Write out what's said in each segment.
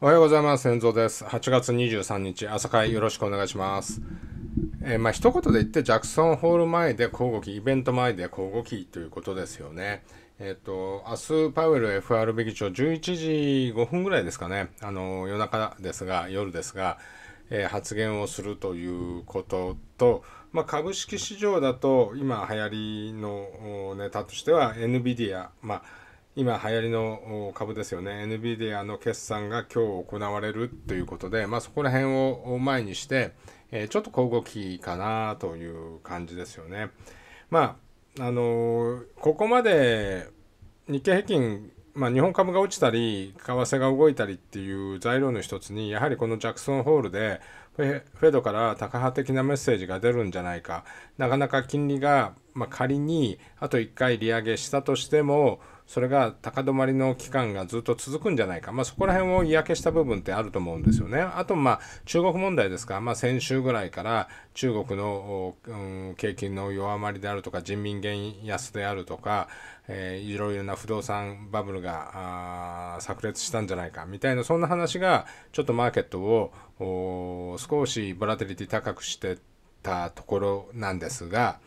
おはようございます。遠蔵です。8月23日、朝会よろしくお願いします。えー、まあ、一言で言って、ジャクソンホール前で交互期、イベント前で交互期ということですよね。えっ、ー、と、明日、パウエル FRB 議長、11時5分ぐらいですかね。あの、夜中ですが、夜ですが、えー、発言をするということと、まあ、株式市場だと、今流行りのネタとしては、NVIDIA、まあ、今流行りの株ですよね NVIDIA の決算が今日行われるということで、まあ、そこら辺を前にして、えー、ちょっと小動きかなという感じですよね。まああのー、ここまで日経平均まあ、日本株が落ちたり為替が動いたりっていう材料の一つにやはりこのジャクソンホールでフェドからタカ派的なメッセージが出るんじゃないかなかなか金利が、まあ、仮にあと1回利上げしたとしてもそれが高止まりの期間がずっと続くんじゃないか、まあ、そこら辺を嫌気した部分ってあると思うんですよね。あと、まあ、中国問題ですか、まあ、先週ぐらいから中国の、うん、景気の弱まりであるとか、人民元安であるとか、えー、いろいろな不動産バブルが炸裂したんじゃないかみたいな、そんな話がちょっとマーケットを少しボラテリティ高くしてたところなんですが、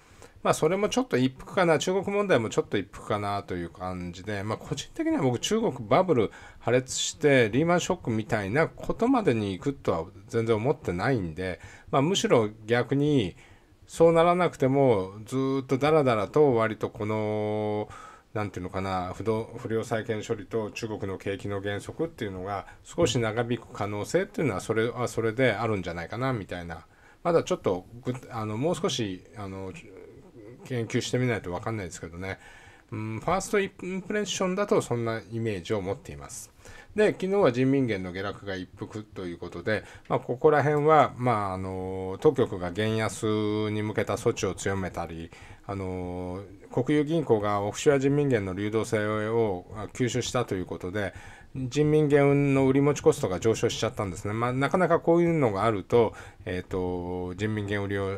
まあそれもちょっと一服かな、中国問題もちょっと一服かなという感じで、まあ個人的には僕中国バブル破裂してリーマンショックみたいなことまでに行くとは全然思ってないんで、まあむしろ逆にそうならなくてもずっとダラダラと割とこの、なんていうのかな不動不良債権処理と中国の景気の減速っていうのが少し長引く可能性っていうのはそれはそれであるんじゃないかなみたいなまだちょっとあのもう少しあの研究してみないと分かんないですけどね、うん、ファーストインプレッションだとそんなイメージを持っています。で、昨日は人民元の下落が一服ということで、まあ、ここら辺は、まあ、あの、当局が減安に向けた措置を強めたり、あの、国有銀行がオフショア人民元の流動性を吸収したということで、人民元の売り持ちコストが上昇しちゃったんですね。まあ、なかなかこういうのがあると、えっ、ー、と、人民元売りを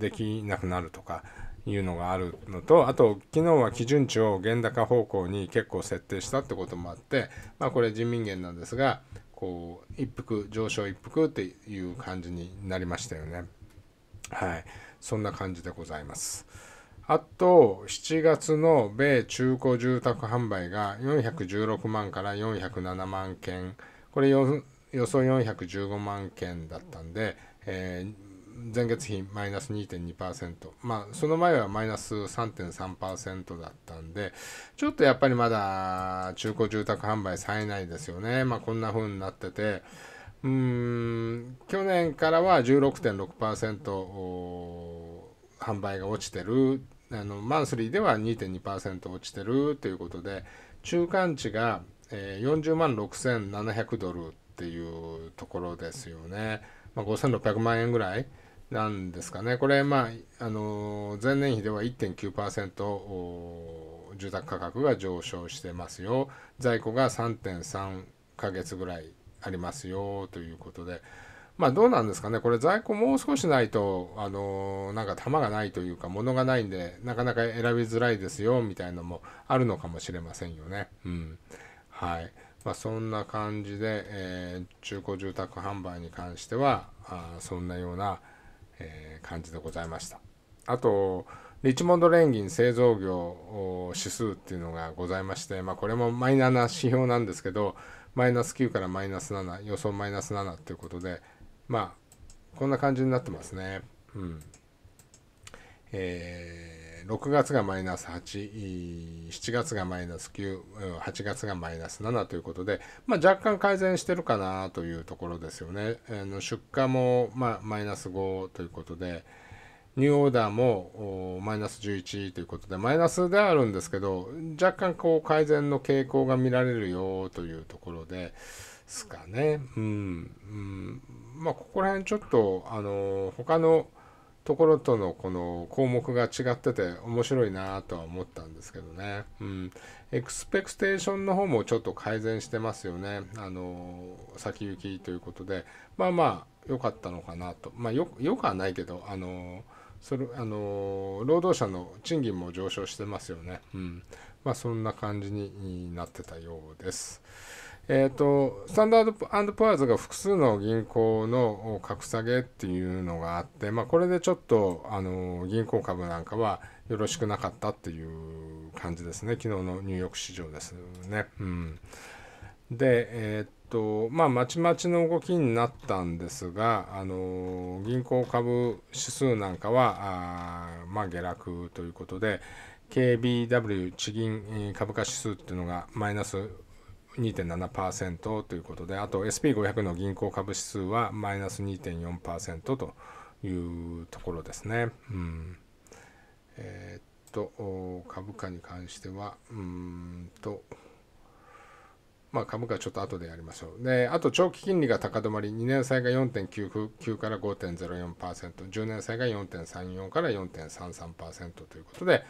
できなくなるとか、いうのがあるのとあと昨日は基準値を原高方向に結構設定したってこともあって、まあ、これ人民元なんですがこう一服上昇一服っていう感じになりましたよねはいそんな感じでございますあと7月の米中古住宅販売が416万から407万件これ予想415万件だったんで、えー前月比マイナス2.2%、まあ、その前はマイナス3.3%だったんで、ちょっとやっぱりまだ中古住宅販売冴えないですよね、まあ、こんな風になってて、うん、去年からは16.6%販売が落ちてる、あのマンスリーでは2.2%落ちてるということで、中間値が、え40万6700ドルっていうところですよね。まあ、5600万円ぐらいなんですかね、これ、まあ、あの前年比では1.9%住宅価格が上昇してますよ、在庫が3.3ヶ月ぐらいありますよということで、まあ、どうなんですかね、これ、在庫もう少しないと、あのなんか玉がないというか、物がないんで、なかなか選びづらいですよみたいなのもあるのかもしれませんよね。うんはいまあ、そんな感じで、えー、中古住宅販売に関してはあそんなようなえー、感じでございました。あと、リチモンドギン製造業指数っていうのがございまして、まあ、これもマイナーな指標なんですけど、マイナス9からマイナス7、予想マイナス7ということで、まあ、こんな感じになってますね。うん。えー6月がマイナス8、7月がマイナス9、8月がマイナス7ということで、まあ、若干改善してるかなというところですよね。あの出荷も、まあ、マイナス5ということで、ニューオーダーもマイナス11ということで、マイナスではあるんですけど、若干こう改善の傾向が見られるよというところですかね。うん。うん、まあ、ここら辺ちょっと、あの、他の、ところとのこの項目が違ってて面白いなとは思ったんですけどね。うん。エクスペクテーションの方もちょっと改善してますよね。あの、先行きということで、まあまあ良かったのかなと。まあよ、よくはないけど、あの、それあの労働者の賃金も上昇してますよね。うん。まあそんな感じになってたようです。えーと、スタンダードアンプアーズが複数の銀行の格下げっていうのがあって、まあ、これでちょっとあの銀行株なんかはよろしくなかったっていう感じですね昨日のニューヨーク市場ですね。うん、で、えーとまあ、まちまちの動きになったんですがあの銀行株指数なんかはあ、まあ、下落ということで KBW 地銀株価指数っていうのがマイナス2.7%ということで、あと SP500 の銀行株指数はマイナス2.4%というところですね。うんえー、っと株価に関しては、うんと、まあ、株価はちょっと後でやりましょう。で、あと長期金利が高止まり、2年債が4.99から5.04%、10年債が4.34から4.33%ということで、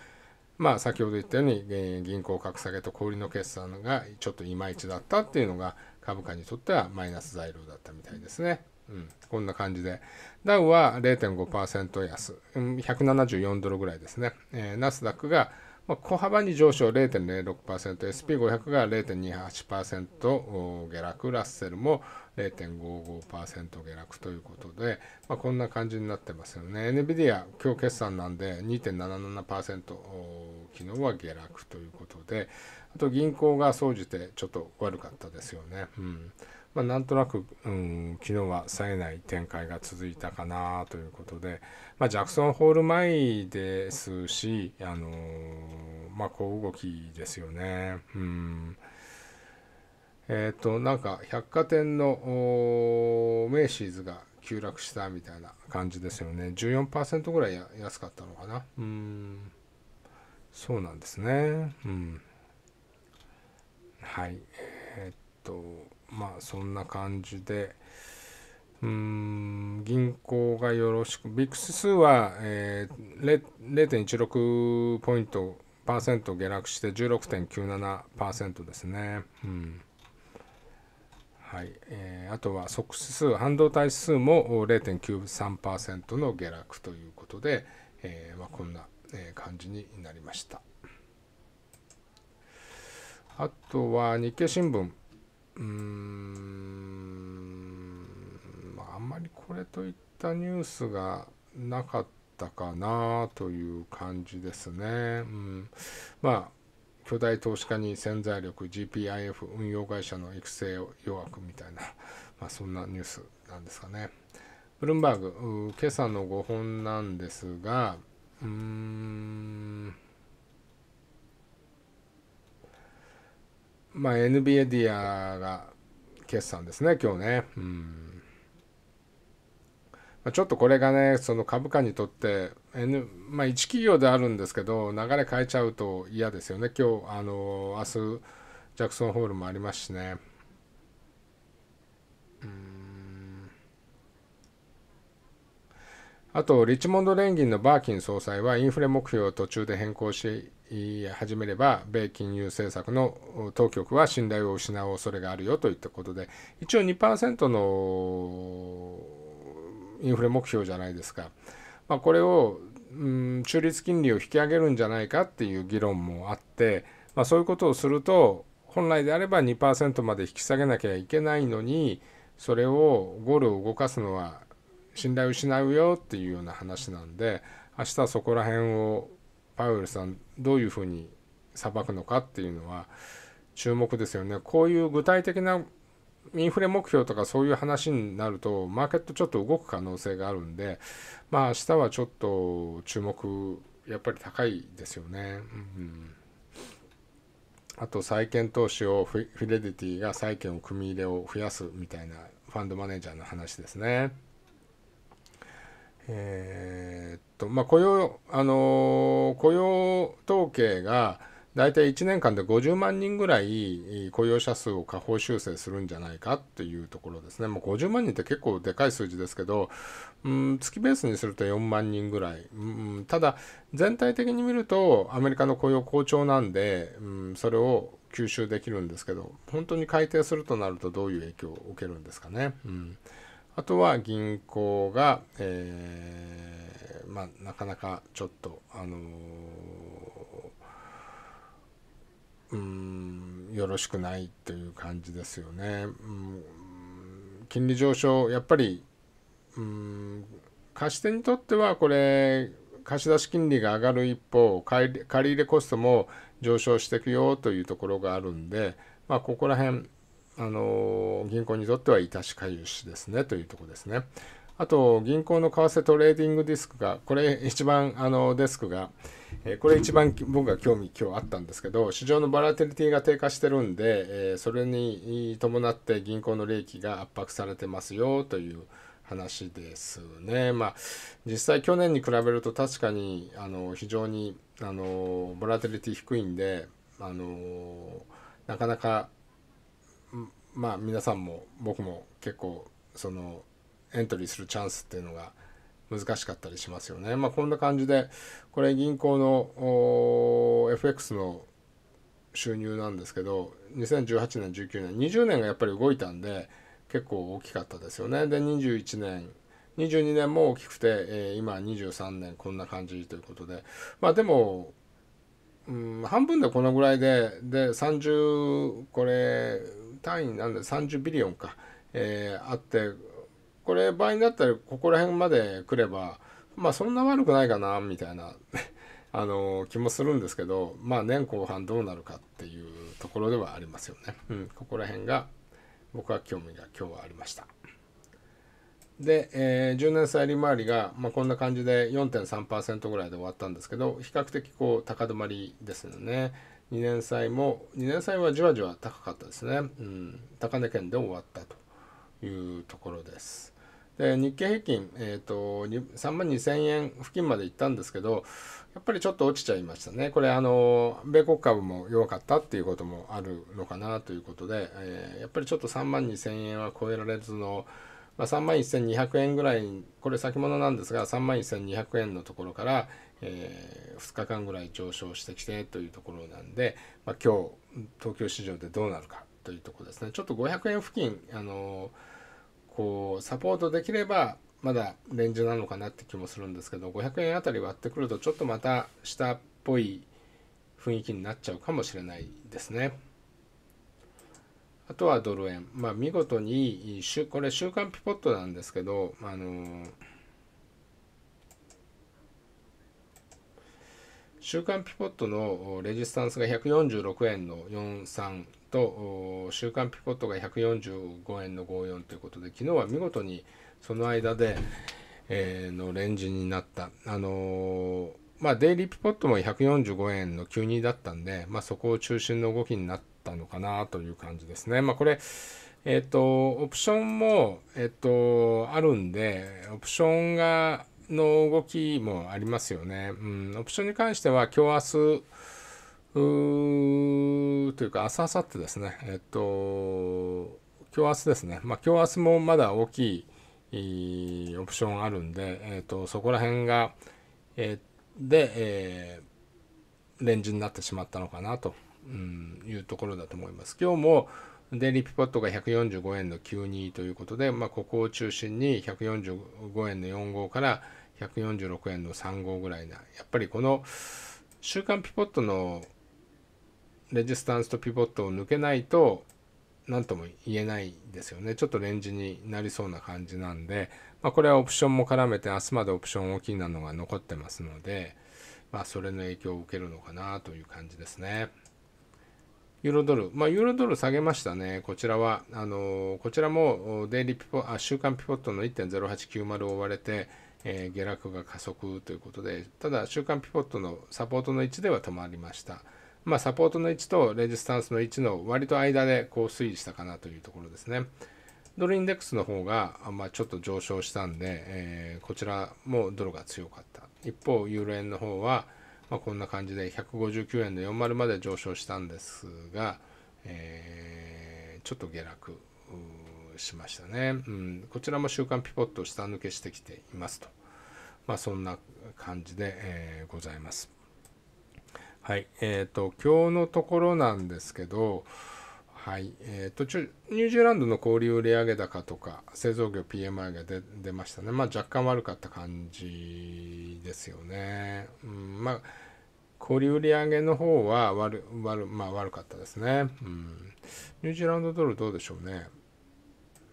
まあ、先ほど言ったように、えー、銀行格下げと小売りの決算がちょっといまいちだったっていうのが株価にとってはマイナス材料だったみたいですね。うん、こんな感じで。ダウは0.5%安、174ドルぐらいですね。えー、ナスダックがまあ、小幅に上昇0.06%、SP500 が0.28%下落、ラッセルも0.55%下落ということで、まあ、こんな感じになってますよね。NVIDIA、今日決算なんで2.77%、昨日は下落ということで、あと銀行が総じてちょっと悪かったですよね。うんまあ、なんとなく、うん、昨日は冴えない展開が続いたかなということで、まあ、ジャクソンホール前ですし、あのー、まあ、小動きですよね。うんえっ、ー、となんか百貨店のメイシーズが急落したみたいな感じですよね14%ぐらい安かったのかなうんそうなんですねうんはいえー、っとまあそんな感じでうん銀行がよろしくクス数は、えー、0.16ポイントパーセント下落して16.97%ですね。うんはいえー、あとは即指数、半導体指数も0.93%の下落ということで、えーまあ、こんな、え感じになりました。あとは日経新聞、うんあんまりこれといったニュースがなかったかなという感じですね。うん、まあ巨大投資家に潜在力 GPIF 運用会社の育成を弱くみたいな、まあ、そんなニュースなんですかね。ブルームバーグ今朝の5本なんですがうーんまあ、n b a ディアが決算ですね、今日ね。うんまあ、ちょっとこれがね、その株価にとって、N まあ、1企業であるんですけど、流れ変えちゃうと嫌ですよね、今日あの明日ジャクソンホールもありますしね。あと、リッチモンド連銀のバーキン総裁はインフレ目標を途中で変更し始めれば、米金融政策の当局は信頼を失う恐れがあるよといったことで、一応2%のインフレ目標じゃないですか。まあ、これを、うん、中立金利を引き上げるんじゃないかっていう議論もあって、まあ、そういうことをすると、本来であれば2%まで引き下げなきゃいけないのに、それをゴールを動かすのは信頼を失うよっていうような話なんで明日そこら辺をパウエルさんどういうふうに裁くのかっていうのは注目ですよね。こういう具体的なインフレ目標とかそういう話になるとマーケットちょっと動く可能性があるんでまあ明日はちょっと注目やっぱり高いですよね。うん、あと債券投資をフィレディティが債券を組み入れを増やすみたいなファンドマネージャーの話ですね。えー、っと、まあ、雇用、あのー、雇用統計が、大体1年間で50万人ぐらい雇用者数を下方修正するんじゃないかというところですね。もう50万人って結構でかい数字ですけど、うん、月ベースにすると4万人ぐらい。うん、ただ、全体的に見るとアメリカの雇用好調なんで、うん、それを吸収できるんですけど、本当に改定するとなるとどういう影響を受けるんですかね。うんあとは銀行が、えー、まあ、なかなかちょっと、あのー、うん、よろしくないという感じですよね。うん、金利上昇、やっぱり、うん、貸し手にとってはこれ、貸出金利が上がる一方借り入れコストも上昇していくよというところがあるんで、まあ、ここら辺あの銀行にとっては致し返しですねというとこですね。あと、銀行の為替トレーディングディスクが、これ一番、あの、デスクが、えこれ一番僕が興味今日あったんですけど、市場のバラテリティが低下してるんで、えそれに伴って銀行の利益が圧迫されてますよという話ですね。まあ、実際去年に比べると確かに、あの、非常に、あの、ボラテリティ低いんで、あの、なかなかまあ皆さんも僕も結構そのエントリーするチャンスっていうのが難しかったりしますよね。まあ、こんな感じでこれ銀行の FX の収入なんですけど2018年19年20年がやっぱり動いたんで結構大きかったですよね。で21年22年も大きくて、えー、今23年こんな感じということでまあでも、うん、半分でこのぐらいでで30これ単位なんだ30ビリオンか、えー、あってこれ場合になったらここら辺まで来ればまあそんな悪くないかなみたいな あの気もするんですけどまあ年後半どうなるかっていうところではありますよね。うん、ここら辺が僕は興味が今日はありました。で、えー、10年債利回りが、まあ、こんな感じで4.3%ぐらいで終わったんですけど比較的こう高止まりですよね。2年債も2年債はじわじわ高かったですね、うん、高値圏で終わったというところですで日経平均、えーと、3万2000円付近まで行ったんですけどやっぱりちょっと落ちちゃいましたねこれあの米国株も弱かったっていうこともあるのかなということで、えー、やっぱりちょっと3万2000円は超えられずの、うんまあ、3万1200円ぐらいこれ先物なんですが3万1200円のところから、えー、2日間ぐらい上昇してきてというところなんで、まあ、今日東京市場でどうなるかというところですねちょっと500円付近あのー、こうサポートできればまだレンジなのかなって気もするんですけど500円あたり割ってくるとちょっとまた下っぽい雰囲気になっちゃうかもしれないですね。あとはドル円。まあ、見事に、これ週間ピポットなんですけど、あのー、週間ピポットのレジスタンスが146円の43と、週間ピポットが145円の54ということで、昨日は見事にその間で、えー、のレンジになった。あのーまあ、デイリーピポットも145円の92だったんで、まあ、そこを中心の動きになっったのかなという感じですね。まあ、これ、えっ、ー、と、オプションも、えっ、ー、と、あるんで、オプションが、の動きもありますよね。うん、オプションに関しては、今日明日、うというか、明日、明後日ですね。えっ、ー、と、今日明日ですね。まあ、今日明日もまだ大きい、いいオプションあるんで、えっ、ー、と、そこら辺が、えー、で、えー、レンジになってしまったのかなとうん、いうところだと思います。今日もデイリーピポットが145円の92ということで、まあ、ここを中心に145円の4号から146円の3号ぐらいな、やっぱりこの週間ピポットのレジスタンスとピポットを抜けないと、何とも言えないですよね。ちょっとレンジになりそうな感じなんで、まあ、これはオプションも絡めて、明日までオプション大きいなのが残ってますので、まあ、それの影響を受けるのかなという感じですね。ユーロドル、まあ、ユーロドル下げましたね。こちらは、あのー、こちらもデイリーピポあ週間ピポットの1.0890を追われて、えー、下落が加速ということで、ただ週間ピポットのサポートの位置では止まりました。まあ、サポートの位置とレジスタンスの位置の割と間でこう推移したかなというところですね。ドルインデックスの方が、まあ、ちょっと上昇したんで、えー、こちらもドルが強かった。一方、ユーロ円の方は、まあ、こんな感じで159円で40まで上昇したんですが、えー、ちょっと下落しましたね、うん、こちらも週間ピボット下抜けしてきていますと、まあ、そんな感じで、えー、ございますはいえーと今日のところなんですけどはい。えっ、ー、と、ニュージーランドの小売売上高とか、製造業 PMI が出出ましたね。まあ、若干悪かった感じですよね。うん、まあ、小売売上の方は悪、悪、まあ悪かったですね。うん。ニュージーランドドルどうでしょうね。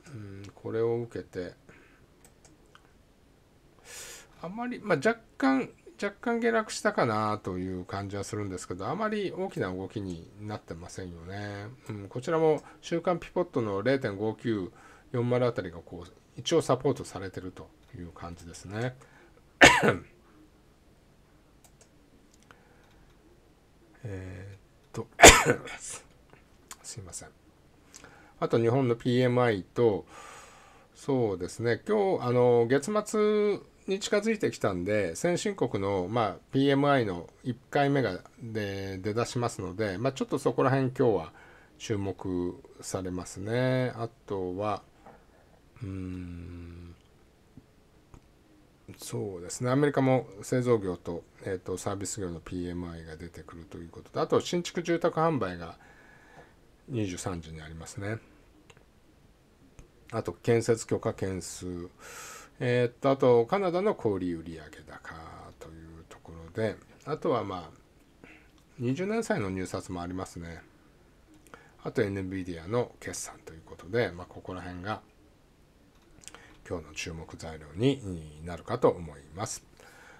うん、これを受けて、あまり、まあ、若干、若干下落したかなという感じはするんですけど、あまり大きな動きになってませんよね。うん、こちらも週間ピポットの0.5940あたりがこう一応サポートされてるという感じですね。えっと すいません。あと日本の PMI と、そうですね、今日、あの、月末に近づいてきたんで、先進国の、まあ、PMI の1回目がで出だしますので、まあ、ちょっとそこら辺今日は注目されますね。あとは、うん、そうですね、アメリカも製造業と,、えーと、サービス業の PMI が出てくるということであと新築住宅販売が23時にありますね。あと建設許可件数。えっとあとカナダの小売売上高というところであとはまあ2年歳の入札もありますねあと NVIDIA の決算ということで、まあ、ここら辺が今日の注目材料になるかと思います。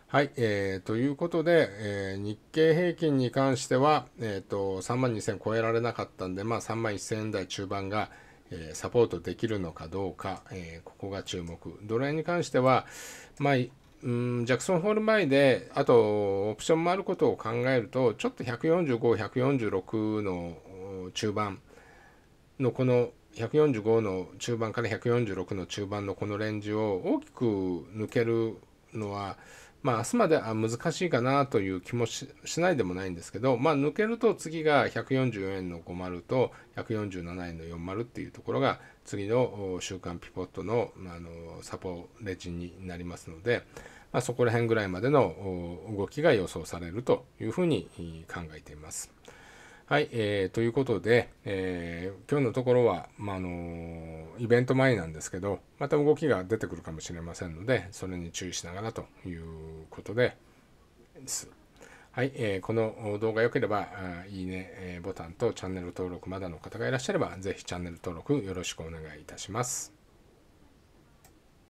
はい、えー、ということで、えー、日経平均に関しては、えーと、と3万2000超えられなかったんで、まあ、3万1000円台中盤が、えサポートできるのかどうか、えここが注目。ドル円に関しては、まあ、うん、ジャクソンホール前で、あとオプションもあることを考えると、ちょっと145、146の中盤のこの145の中盤から146の中盤のこのレンジを大きく抜けるのは、まあ、明日まで難しいかなという気もしないでもないんですけど、まあ、抜けると次が144円の50と147円の40っていうところが次の週間ピポットのあのサポレジになりますので、まあ、そこら辺ぐらいまでの動きが予想されるというふうに考えています。はい、えー、ということで、えー、今日のところは、まあ、のー、イベント前なんですけど、また動きが出てくるかもしれませんので、それに注意しながらということではい、えー、この動画良ければ、いいね、えボタンとチャンネル登録まだの方がいらっしゃれば、ぜひチャンネル登録よろしくお願いいたします。